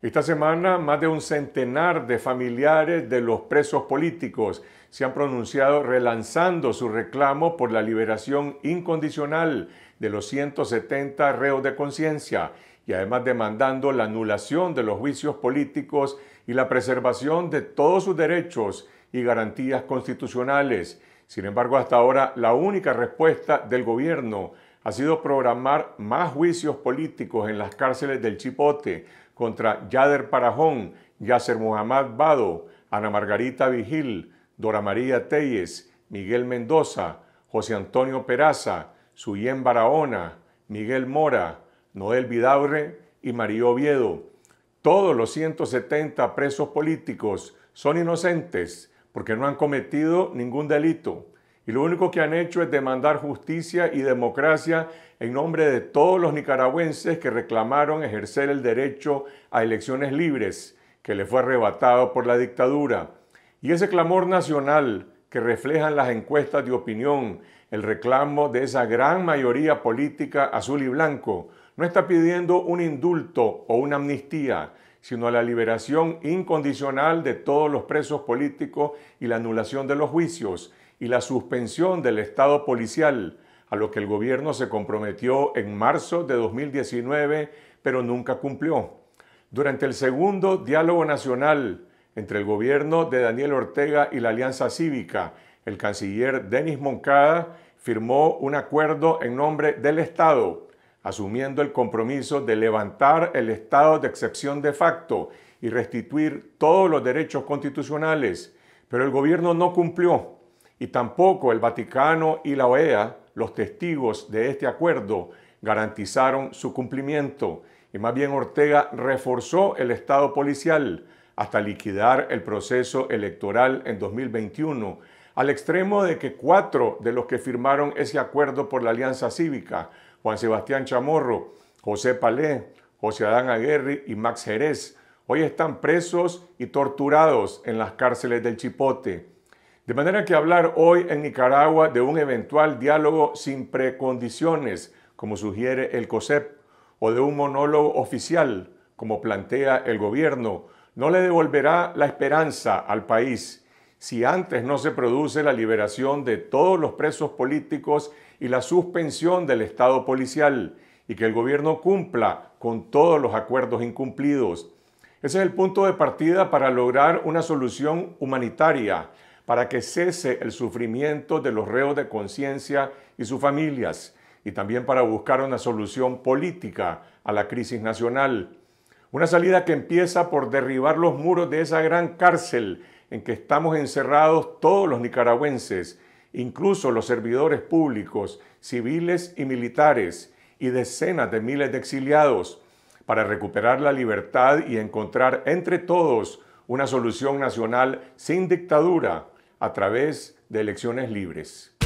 Esta semana, más de un centenar de familiares de los presos políticos se han pronunciado relanzando su reclamo por la liberación incondicional de los 170 reos de conciencia y además demandando la anulación de los juicios políticos y la preservación de todos sus derechos y garantías constitucionales. Sin embargo, hasta ahora la única respuesta del gobierno ha sido programar más juicios políticos en las cárceles del Chipote contra Yader Parajón, Yasser Muhammad Bado, Ana Margarita Vigil, Dora María Telles, Miguel Mendoza, José Antonio Peraza, Suyén Barahona, Miguel Mora, Noel Vidaurre y María Oviedo. Todos los 170 presos políticos son inocentes porque no han cometido ningún delito. Y lo único que han hecho es demandar justicia y democracia en nombre de todos los nicaragüenses que reclamaron ejercer el derecho a elecciones libres que le fue arrebatado por la dictadura. Y ese clamor nacional que reflejan las encuestas de opinión, el reclamo de esa gran mayoría política azul y blanco, no está pidiendo un indulto o una amnistía, sino a la liberación incondicional de todos los presos políticos y la anulación de los juicios y la suspensión del Estado policial, a lo que el gobierno se comprometió en marzo de 2019, pero nunca cumplió. Durante el segundo diálogo nacional entre el gobierno de Daniel Ortega y la Alianza Cívica, el canciller Denis Moncada firmó un acuerdo en nombre del Estado asumiendo el compromiso de levantar el estado de excepción de facto y restituir todos los derechos constitucionales, pero el gobierno no cumplió y tampoco el Vaticano y la OEA, los testigos de este acuerdo, garantizaron su cumplimiento y más bien Ortega reforzó el Estado policial hasta liquidar el proceso electoral en 2021, al extremo de que cuatro de los que firmaron ese acuerdo por la Alianza Cívica Juan Sebastián Chamorro, José Palé, José Adán Aguirre y Max Jerez. Hoy están presos y torturados en las cárceles del Chipote. De manera que hablar hoy en Nicaragua de un eventual diálogo sin precondiciones, como sugiere el COSEP, o de un monólogo oficial, como plantea el gobierno, no le devolverá la esperanza al país si antes no se produce la liberación de todos los presos políticos y la suspensión del Estado policial y que el gobierno cumpla con todos los acuerdos incumplidos. Ese es el punto de partida para lograr una solución humanitaria, para que cese el sufrimiento de los reos de conciencia y sus familias, y también para buscar una solución política a la crisis nacional. Una salida que empieza por derribar los muros de esa gran cárcel en que estamos encerrados todos los nicaragüenses, incluso los servidores públicos, civiles y militares, y decenas de miles de exiliados, para recuperar la libertad y encontrar entre todos una solución nacional sin dictadura a través de elecciones libres.